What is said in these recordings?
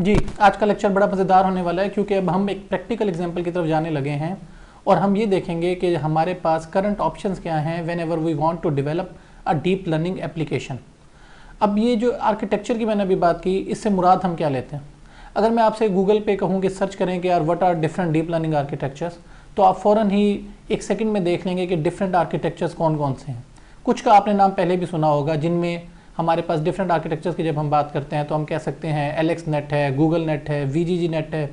जी आज का लेक्चर बड़ा मज़ेदार होने वाला है क्योंकि अब हम एक प्रैक्टिकल एग्जाम्पल की तरफ जाने लगे हैं और हम ये देखेंगे कि हमारे पास करंट ऑप्शंस क्या हैं whenever we want to develop a deep learning application अब ये जो आर्किटेक्चर की मैंने अभी बात की इससे मुराद हम क्या लेते हैं अगर मैं आपसे गूगल पे कहूँ कि सर्च करें कि यार what are different deep learning architectures तो आप फ़ौर ही एक सेकेंड में देख लेंगे कि डिफरेंट आर्किटेक्चर्स कौन कौन से हैं कुछ का आपने नाम पहले भी सुना होगा जिनमें हमारे पास डिफरेंट आर्किटेक्चर्स की जब हम बात करते हैं तो हम कह सकते हैं एल नेट है गूगल नेट है वी नेट है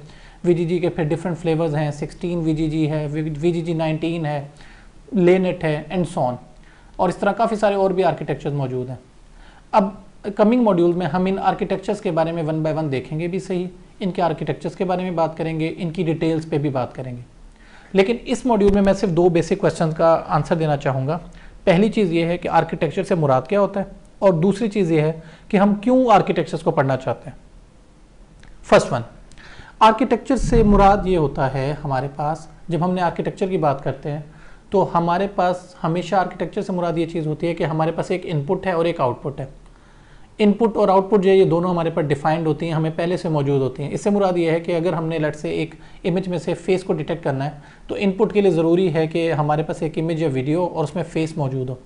वी के फिर डिफरेंट फ्लेवर्स हैं सिक्सटीन वी है वी जी है ले नेट है एंड सॉन और इस तरह काफ़ी सारे और भी आर्किटेक्चर मौजूद हैं अब कमिंग मॉड्यूल में हम इन आर्किटेक्चर्स के बारे में वन बाय वन देखेंगे भी सही इनके आर्किटेक्चर्स के बारे में बात करेंगे इनकी डिटेल्स पे भी बात करेंगे लेकिन इस मॉड्यूल में मैं सिर्फ दो बेसिक क्वेश्चन का आंसर देना चाहूँगा पहली चीज़ ये है कि आर्किटेक्चर से मुराद क्या होता है और दूसरी चीज़ ये है कि हम क्यों आर्किटेक्चर्स को पढ़ना चाहते हैं फर्स्ट वन आर्किटेक्चर से मुराद ये होता है हमारे पास जब हमने आर्किटेक्चर की बात करते हैं तो हमारे पास हमेशा आर्किटेक्चर से मुराद ये चीज़ होती है कि हमारे पास एक इनपुट है और एक आउटपुट है इनपुट और आउटपुट जो है ये दोनों हमारे पास डिफाइंड होती हैं हमें पहले से मौजूद होती हैं इससे मुराद ये है कि अगर हमने लट से एक इमेज में से फेस को डिटेक्ट करना है तो इनपुट के लिए ज़रूरी है कि हमारे पास एक इमेज या वीडियो और उसमें फेस मौजूद हो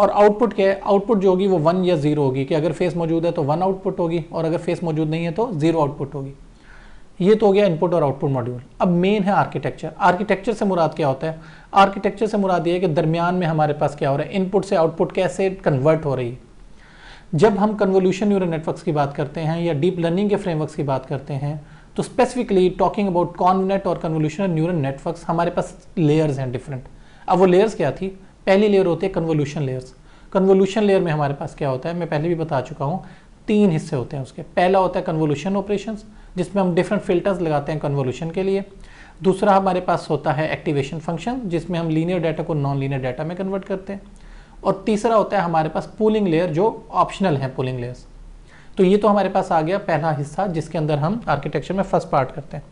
और आउटपुट क्या है आउटपुट जो होगी वो वन या जीरो होगी कि अगर फेस मौजूद है तो वन आउटपुट होगी और अगर फेस मौजूद नहीं है तो जीरो आउटपुट होगी ये तो हो गया इनपुट और आउटपुट मॉड्यूल अब मेन है आर्किटेक्चर आर्किटेक्चर से मुराद क्या होता है आर्किटेक्चर से मुराद ये है कि दरमियान में हमारे पास क्या हो रहा है इनपुट से आउटपुट कैसे कन्वर्ट हो रही है जब हम कन्वोल्यूशन न्यूरल नेटवर्क्स की बात करते हैं या डीप लर्निंग के फ्रेमवर्क्स की बात करते हैं तो स्पेसिफिकली टॉकिंग अबाउट कॉन्वनेट और कन्वोल्यूशन न्यूरल नेटवर्क्स हमारे पास लेयर्स हैं डिफरेंट अब वो लेयर्स क्या थी पहली लेयर होती है कन्वोल्यूशन लेयर्स कन्वोल्यूशन लेयर में हमारे पास क्या होता है मैं पहले भी बता चुका हूँ तीन हिस्से होते हैं उसके पहला होता है कन्वोल्यूशन ऑपरेशन जिसमें हम डिफरेंट फिल्टर्स लगाते हैं कन्वोल्यूशन के लिए दूसरा हमारे पास होता है एक्टिवेशन फंक्शन जिसमें हम लीनियर डाटा को नॉन लीनियर डाटा में कन्वर्ट करते हैं और तीसरा होता है हमारे पास पूलिंग लेयर जो ऑप्शनल है पूलिंग लेयर्स तो ये तो हमारे पास आ गया पहला हिस्सा जिसके अंदर हम आर्किटेक्चर में फर्स्ट पार्ट करते हैं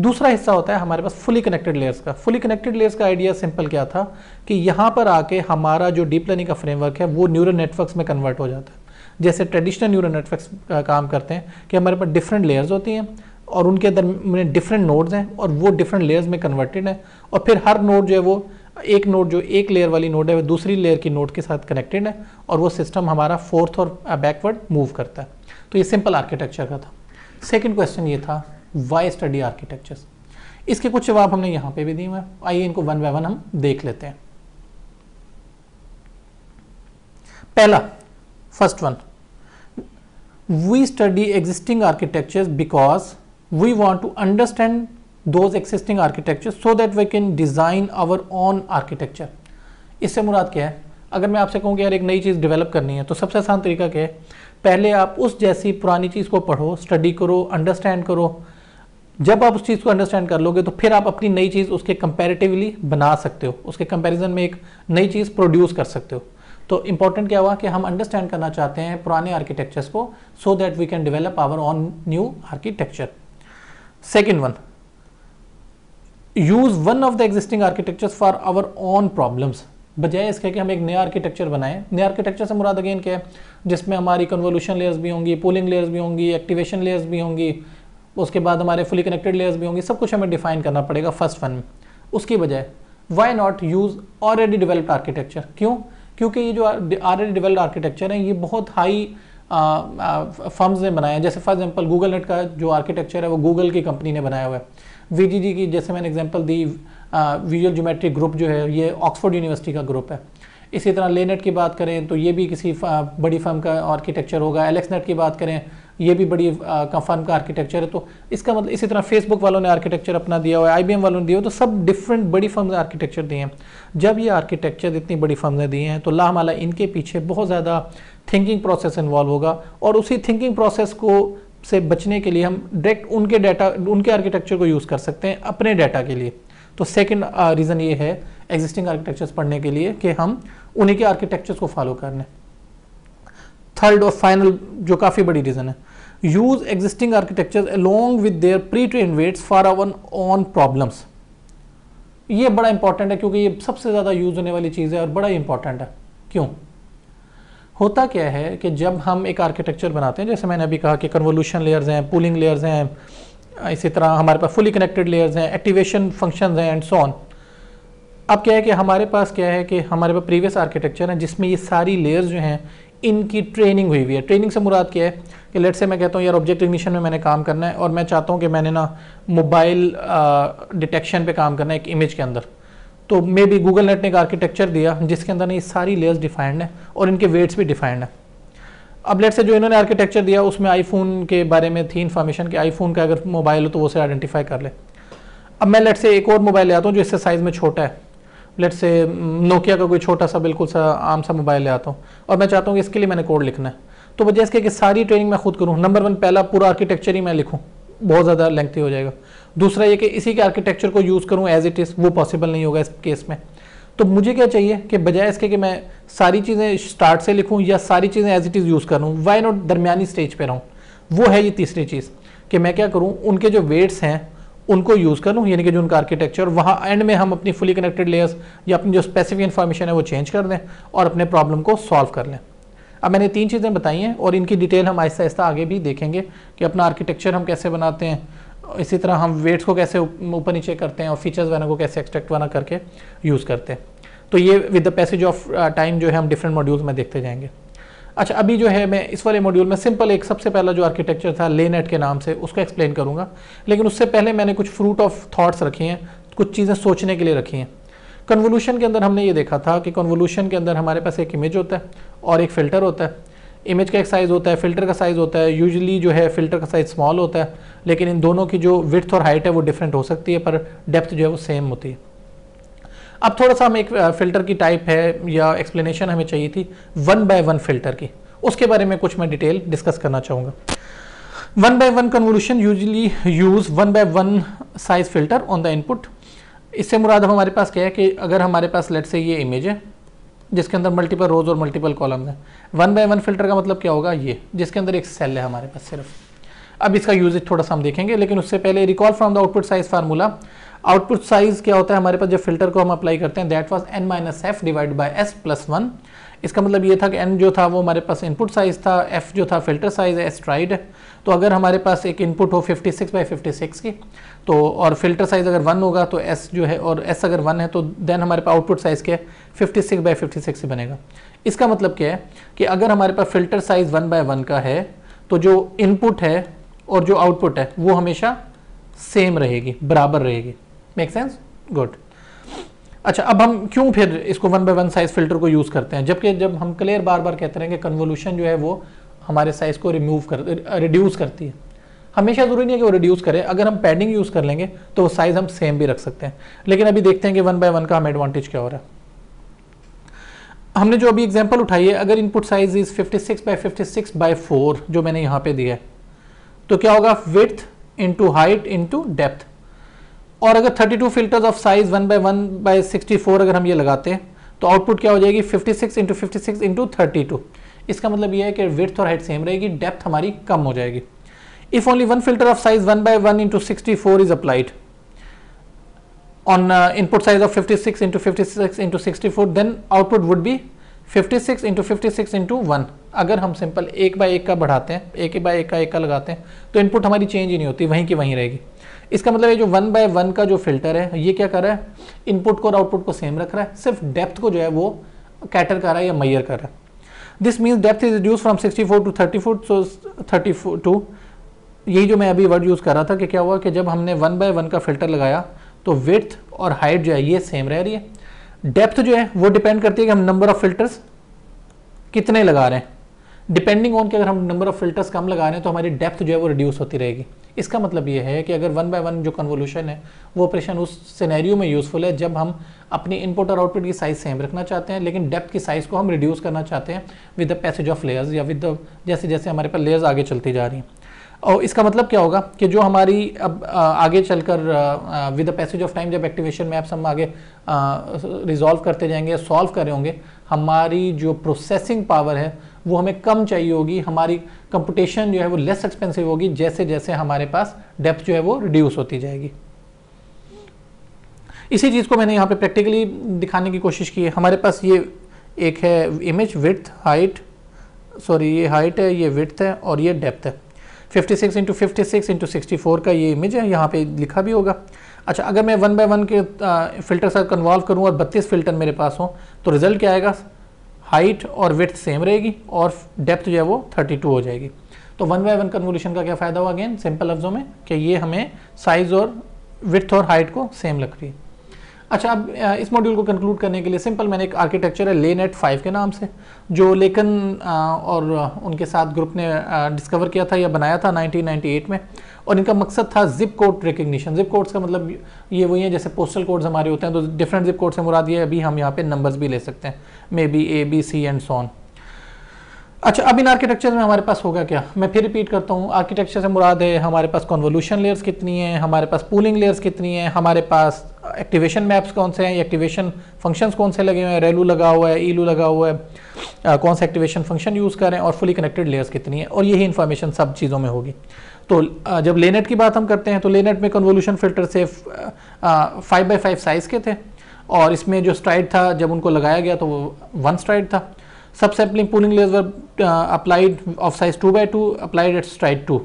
दूसरा हिस्सा होता है हमारे पास फुली कनेक्टेड लेयर्स का फुली कनेक्टेड लेयर्स का आइडिया सिंपल क्या था कि यहाँ पर आके हमारा जो डीप लर्निंग का फ्रेमवर्क है वो न्यूरल नेटवर्क्स में कन्वर्ट हो जाता है जैसे ट्रेडिशनल न्यूरल नेटवर्क्स काम करते हैं कि हमारे पास डिफरेंट लेयर्स होती हैं और उनके अंदर में डिफरेंट नोड्स हैं और वो डिफरेंट लेयर्स में कन्वर्टेड हैं और फिर हर नोड जो है वो एक नोड जो एक लेयर वाली नोड है वो दूसरी लेयर की नोड के साथ कनेक्टेड है और वो सिस्टम हमारा फोर्थ और बैकवर्ड मूव करता है तो ये सिंपल आर्किटेक्चर का था सेकेंड क्वेश्चन ये था वाई स्टडी आर्किटेक्चर्स इसके कुछ जवाब हमने यहां पे भी दिए हुए आइए इनको वन बाय वन हम देख लेते हैं पहला first one we study existing architectures because we want to understand those existing architecture so that we can design our own architecture इससे मुराद क्या है अगर मैं आपसे कहूँ कि यार एक नई चीज़ डेवलप करनी है तो सबसे आसान तरीका क्या है पहले आप उस जैसी पुरानी चीज़ को पढ़ो स्टडी करो अंडरस्टैंड करो जब आप उस चीज़ को अंडरस्टैंड कर लोगे तो फिर आप अपनी नई चीज़ उसके कंपेरेटिवली बना सकते हो उसके कंपैरिजन में एक नई चीज़ प्रोड्यूस कर सकते हो तो इंपॉर्टेंट क्या हुआ कि हम अंडरस्टैंड करना चाहते हैं पुराने आर्किटेक्चर्स को so that we can develop our own new architecture second one use one of the existing architecture for our own problems बजाय इसके कि हम एक नया आर्किटेक्चर बनाएं नया आर्किटेक्चर से मुराद अगेन क्या है जिसमें हमारी कन्वोल्यूशन लेयर्स भी होंगी पोलिंग लेयर्स भी होंगी एक्टिवेशन लेयर्स भी होंगी उसके बाद हमारे फुली कनेक्टेड लेयर्स भी होंगी सब कुछ हमें डिफाइन करना पड़ेगा फर्स्ट वन में उसकी बजाय why not use already developed architecture क्यों क्योंकि ये जो ऑलरेडी डेवलप्ड आर्किटेक्चर है ये बहुत हाई फर्म्स ने बनाया जैसे फॉर एग्जांपल गूगल नेट का जो आर्किटेक्चर है वो गूगल की कंपनी ने बनाया हुआ है जी की जैसे मैंने एग्जाम्पल दी विजुअल जोमेट्रिक ग्रुप जो है ये ऑक्सफोर्ड यूनिवर्सिटी का ग्रुप है इसी तरह लेनेट की बात करें तो ये भी किसी बड़ी फर्म का आर्किटेक्चर होगा एलेक्स की बात करें ये भी बड़ी कंफर्म का आर्किटेक्चर है तो इसका मतलब इसी तरह फेसबुक वालों ने आर्किटेक्चर अपना दिया हुआ है आई वालों ने दिया तो सब डिफरेंट बड़ी फर्म आर्किटेक्चर दिए हैं जब ये आर्किटेक्चर इतनी बड़ी फर्म ने दिए हैं तो लामाला इनके पीछे बहुत ज़्यादा थिंकिंग प्रोसेस इन्वॉल्व होगा और उसी थिंकिंग प्रोसेस को से बचने के लिए हम डायरेक्ट उनके डाटा उनके आर्किटेक्चर को यूज़ कर सकते हैं अपने डाटा के लिए तो सेकंड रीज़न ये है एग्जिस्टिंग आर्किटेक्चर्स पढ़ने के लिए कि हम उन्हीं के आर्किटेक्चर्स को फॉलो करने थर्ड और फाइनल जो काफ़ी बड़ी रीज़न है use existing architectures along with their pre-trained weights for our own problems ये बड़ा इंपॉर्टेंट है क्योंकि ये सबसे ज़्यादा यूज़ होने वाली चीज़ है और बड़ा इंपॉर्टेंट है क्यों होता क्या है कि जब हम एक आर्किटेक्चर बनाते हैं जैसे मैंने अभी कहा कि कन्वोल्यूशन लेयर्स हैं पूलिंग लेयर्स हैं इसी तरह हमारे पास फुली कनेक्टेड लेयर्स हैं एक्टिवेशन फंक्शंस हैं एंड सो ऑन अब क्या है कि हमारे पास क्या है कि हमारे पास प्रीवियस आर्किटेक्चर हैं जिसमें ये सारी लेयर्स जो हैं इनकी ट्रेनिंग हुई हुई है ट्रेनिंग से मुराद क्या है कि लेट से मैं कहता हूँ यार ऑब्जेक्ट इग्निशन में मैंने काम करना है और मैं चाहता हूँ कि मैंने ना मोबाइल डिटेक्शन पे काम करना है एक इमेज के अंदर तो मे बी गूगल नेट ने एक आर्किटेक्चर दिया जिसके अंदर ये सारी लेयर्स डिफाइंड है और इनके वेट्स भी डिफाइंड है अब लेट से जो इन्होंने आर्किटेक्चर दिया उसमें आईफोन के बारे में थी इन्फॉर्मेशन कि आईफोन का अगर मोबाइल हो तो वो उसे आइडेंटिफाई कर ले अब मैं लेट से एक और मोबाइल ले आता हूँ जो इससे साइज़ में छोटा है लेट से नोकिया का कोई छोटा सा बिल्कुल सा आम सा मोबाइल ले आता हूँ और मैं चाहता हूँ कि इसके लिए मैंने कोड लिखना है तो वजह इसके कि सारी ट्रेनिंग मैं खुद करूँ नंबर वन पहला पूरा आर्किटेक्चर ही मैं लिखूँ बहुत ज़्यादा लेंथी हो जाएगा दूसरा ये कि इसी के आर्किटेक्चर को यूज़ करूँ एज इट इज़ वो पॉसिबल नहीं होगा इस केस में तो मुझे क्या चाहिए कि बजाय इसके कि मैं सारी चीज़ें स्टार्ट से लिखूँ या सारी चीज़ें एज इट इज़ यूज़ करूँ वाई नॉट दरमिया स्टेज पर रहूँ वो है ये तीसरी चीज़ कि मैं क्या करूँ उनके जो वेट्स हैं उनको यूज़ लूँ यानी कि जो उनका आर्किटेक्चर वहाँ एंड में हम अपनी फुली कनेक्टेड लेयर्स या अपनी जो स्पेसिफिक इन्फॉर्मेशन है वो चेंज कर दें और अपने प्रॉब्लम को सॉल्व कर लें अब मैंने तीन चीज़ें बताई हैं और इनकी डिटेल हम आहिस्ता आहिस्ता आगे भी देखेंगे कि अपना आर्किटेक्चर हम कैसे बनाते हैं इसी तरह हम वेट्स को कैसे ऊपर नीचे करते हैं और फीचर्स वगैरह को कैसे एक्सट्रैक्ट वगैरह करके यूज़ करते हैं तो ये with the passage of time जो है हम डिफरेंट मॉड्यूल्स में देखते जाएंगे अच्छा अभी जो है मैं इस वाले मॉड्यूल में सिंपल एक सबसे पहला जो आर्किटेक्चर था लेनेट के नाम से उसको एक्सप्लेन करूंगा लेकिन उससे पहले मैंने कुछ फ्रूट ऑफ थॉट्स रखे हैं कुछ चीज़ें सोचने के लिए रखी हैं कन्वोल्यूशन के अंदर हमने ये देखा था कि कन्वोल्यूशन के अंदर हमारे पास एक इमेज होता है और एक फ़िल्टर होता है इमेज का एक साइज़ होता है फ़िल्टर का साइज़ होता है यूजली जो है फ़िल्टर का साइज़ स्मॉल होता है लेकिन इन दोनों की जो विथ और हाइट है वो डिफरेंट हो सकती है पर डेप्थ जो है वो सेम होती है अब थोड़ा सा हम एक फिल्टर की टाइप है या एक्सप्लेनेशन हमें चाहिए थी वन बाय वन फिल्टर की उसके बारे में कुछ मैं डिटेल डिस्कस करना चाहूंगा one by one convolution usually use one by one size filter on the input इससे मुराद हमारे पास क्या है कि अगर हमारे पास लेट से ये इमेज है जिसके अंदर मल्टीपल रोज और मल्टीपल कॉलम है वन बाय वन फिल्टर का मतलब क्या होगा ये जिसके अंदर एक सेल है हमारे पास सिर्फ अब इसका यूजेज थोड़ा सा हम देखेंगे लेकिन उससे पहले recall from the output size formula output size क्या होता है हमारे पास जब फिल्टर को हम अप्लाई करते हैं that was N minus F divide by S plus one इसका मतलब ये था कि एन जो था वो हमारे पास इनपुट साइज था एफ जो था फिल्टर साइज है एस ट्राइड तो अगर हमारे पास एक इनपुट हो 56 सिक्स बाई फिफ्टी की तो और फिल्टर साइज अगर वन होगा तो एस जो है और एस अगर वन है तो देन हमारे पास आउटपुट साइज क्या है fifty six by fifty six बनेगा इसका मतलब क्या है कि अगर हमारे पास filter size one by one का है तो जो इनपुट है और जो आउटपुट है वो हमेशा सेम रहेगी बराबर रहेगी मेक सेंस गुड अच्छा अब हम क्यों फिर इसको one by one size filter को यूज़ करते हैं जबकि जब हम क्लियर बार बार कहते रहेंगे कन्वोल्यूशन जो है वो हमारे साइज को रिमूव कर रिड्यूस करती है हमेशा ज़रूरी नहीं है कि वो रिड्यूस करे अगर हम पैडिंग यूज़ कर लेंगे तो वो साइज़ हम सेम भी रख सकते हैं लेकिन अभी देखते हैं कि वन बाय वन का हम एडवांटेज क्या हो रहा है हमने जो अभी एग्जाम्पल उठाई है अगर input size is 56 six by fifty six by four जो मैंने यहाँ पे दिया है तो क्या होगा width into height into depth और अगर 32 filters of size 1 by 1 by 64 अगर हम ये लगाते हैं तो आउटपुट क्या हो जाएगी 56 six into fifty six into thirty two इसका मतलब ये है कि विथ और हाइट सेम रहेगी डेप्थ हमारी कम हो जाएगी if only one filter of size 1 by 1 into sixty four is applied fifty six input fifty six 56 sixty four then output would भी fifty six into fifty six into one अगर हम simple एक by एक का बढ़ाते हैं एक by एक का एक का लगाते हैं तो इनपुट हमारी चेंज ही नहीं होती वहीं की वहीं रहेगी इसका मतलब ये जो वन बाय वन का जो फिल्टर है ये क्या कर रहा है इनपुट को और आउटपुट को सेम रख रहा है सिर्फ डेप्थ को जो है वो कैटर कर रहा है या मैयर कर रहा है this means depth is reduce from four to thirty four so four to यही जो मैं अभी वर्ड यूज़ कर रहा था कि क्या हुआ कि जब हमने वन बाय वन का फिल्टर लगाया तो विथ और हाइट जो है ये सेम रह रही है डेप्थ जो है वो डिपेंड करती है कि हम नंबर ऑफ फिल्टर्स कितने लगा रहे हैं डिपेंडिंग ऑन कि अगर हम नंबर ऑफ फिल्टर्स कम लगा रहे हैं तो हमारी डेप्थ जो है वो रिड्यूस होती रहेगी इसका मतलब ये है कि अगर वन बाय वन जो कन्वोल्यूशन है वो ऑपरेशन उस सिनेरियो में यूज़फुल है जब हम अपनी इनपुट और आउटपुट की साइज़ सेम रखना चाहते हैं लेकिन डेप्थ की साइज़ को हम रिड्यूस करना चाहते हैं with the passage of layers या विद द जैसे जैसे हमारे पास लेयर्स आगे चलती जा रही हैं और इसका मतलब क्या होगा कि जो हमारी अब आगे चलकर with the passage of time जब एक्टिवेशन मैप्स हम आगे रिजॉल्व करते जाएंगे सॉल्व करें होंगे हमारी जो प्रोसेसिंग पावर है वो हमें कम चाहिए होगी हमारी कंपटीशन जो है वो लेस एक्सपेंसिव होगी जैसे जैसे हमारे पास डेप्थ जो है वो रिड्यूस होती जाएगी इसी चीज़ को मैंने यहाँ पे प्रैक्टिकली दिखाने की कोशिश की है हमारे पास ये एक है इमेज विथ हाइट सॉरी ये हाइट है ये विथ है और ये डेप्थ है 56 सिक्स इंटू फिफ्टी सिक्स का ये इमेज है यहाँ पे लिखा भी होगा अच्छा अगर मैं वन बाय वन के आ, फिल्टर साथ कन्वॉल्व करूँ और 32 फिल्टर मेरे पास हो तो रिजल्ट क्या आएगा हाइट और विथ सेम रहेगी और डेप्थ जो है वो 32 हो जाएगी तो वन बाय वन कन्वोल्यूशन का क्या फ़ायदा हुआ अगेन सिंपल लफ्ज़ों में कि ये हमें साइज़ और विथ और हाइट को सेम लग रही है अच्छा अब इस मॉड्यूल को कंक्लूड करने के लिए सिंपल मैंने एक आर्किटेक्चर है ले नेट फाइव के नाम से जो लेकन और उनके साथ ग्रुप ने डिस्कवर किया था या बनाया था 1998 में और इनका मकसद था zip code recognition zip codes का मतलब ये वही है जैसे पोस्टल कोड्स हमारे होते हैं तो डिफरेंट जिप कोड से मुराद ये अभी हम यहाँ पर नंबर्स भी ले सकते हैं maybe A B C and so on अच्छा अब इन आर्किटेक्चर में हमारे पास होगा क्या मैं फिर रिपीट करता हूँ आर्किटेक्चर से मुराद है हमारे पास कॉन्वोल्यूशन लेयर्स कितनी है हमारे पास पूलिंग लेयर्स कितनी है हमारे पास एक्टिवेशन मैप्स कौन से हैं एक्टिवेशन फंक्शंस कौन से लगे हुए हैं रेलू लगा हुआ है ईलू लगा हुआ है आ, कौन सा एक्टिवेशन फंक्शन यूज़ कर रहे हैं और फुली कनेक्टेड लेयर्स कितनी है और यही इन्फॉर्मेशन सब चीज़ों में होगी तो आ, जब लेनेट की बात हम करते हैं तो लेनेट में कन्वोल्यूशन फिल्टर से फाइव बाई फाइव साइज़ के थे और इसमें जो स्ट्राइड था जब उनको लगाया गया तो वो वन स्ट्राइड था subsampling pooling layers were applied of size two by two applied at stride two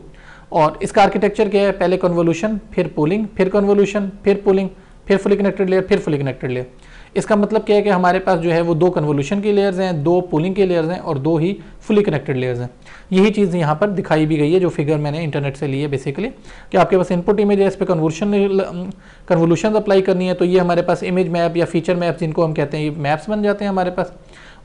और इसका आर्किटेक्चर क्या है पहले कन्वोल्यूशन फिर पोलिंग फिर कन्वोल्यूशन फिर पोलिंग फिर फुली कनेक्टेड लेयर फिर फुली कनेक्टेड लेयर इसका मतलब क्या है कि हमारे पास जो है वो दो कन्वोल्यूशन की लेयर्स हैं दो पुलिंग के लेयर्स हैं और दो ही फुली कनेक्टेड लेयर्स हैं यही चीज़ यहाँ पर दिखाई भी गई है जो फिगर मैंने इंटरनेट से ली है बेसिकली कि आपके पास इनपुट इमेज है इस पर कन्वोल्यूशन कन्वोल्यूशन अप्लाई करनी है तो ये हमारे पास इमेज मैप या फीचर मैप जिनको हम कहते हैं ये मैप्स बन जाते हैं हमारे पास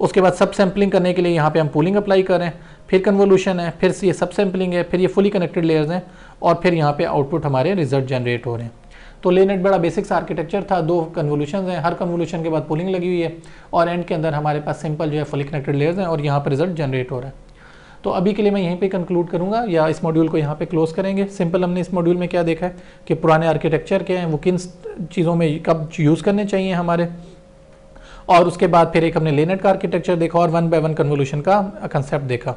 उसके बाद सब सैम्पलिंग करने के लिए यहाँ पर हम पुलिंग अप्लाई कर रहे हैं फिर कन्वोल्यूशन है फिर ये सब सैम्पलिंग है फिर ये फुली कनेक्टेड लेयर्स हैं और फिर यहाँ पर आउटपुट हमारे रिजल्ट जनरेट हो रहे हैं तो लेनेट बड़ा बेसिक्स आर्किटेक्चर था दो कन्वोल्यूशन हैं हर कन्वोल्यूशन के बाद पुलिंग लगी हुई है और एंड के अंदर हमारे पास सिंपल जो है फुली कनेक्टेड लेयर्स हैं और यहाँ पर रिजल्ट जनरेट हो रहा है तो अभी के लिए मैं यहीं पे कंक्लूड करूँगा या इस मॉड्यूल को यहाँ पे क्लोज करेंगे सिंपल हमने इस मॉड्यूल में क्या देखा है कि पुराने आर्किटेक्चर के हैं वो किन चीज़ों में कब यूज़ करने चाहिए हमारे और उसके बाद फिर एक हमने लेनेट का आर्किटेक्चर देखा और वन बाय वन कन्वोल्यूशन का कंसेप्ट देखा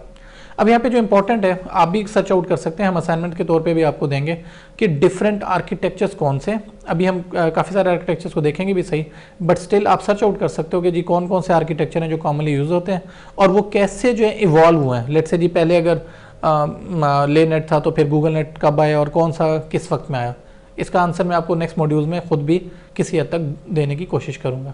अब यहाँ पे जो इंपॉर्टेंट है आप भी सर्च आउट कर सकते हैं हम असाइनमेंट के तौर पे भी आपको देंगे कि डिफरेंट आर्किटेक्चर्स कौन से अभी हम काफ़ी सारे आर्किटेक्चर्स को देखेंगे भी सही बट स्टिल आप सर्च आउट कर सकते हो कि जी कौन कौन से आर्किटेक्चर हैं जो कॉमनली यूज़ होते हैं और वो कैसे जो है इवॉल्व हुए हैं लेट से जी पहले अगर ले नेट था तो फिर गूगल नेट कब आया और कौन सा किस वक्त में आया इसका आंसर मैं आपको नेक्स्ट मॉड्यूल में ख़ुद भी किसी हद तक देने की कोशिश करूँगा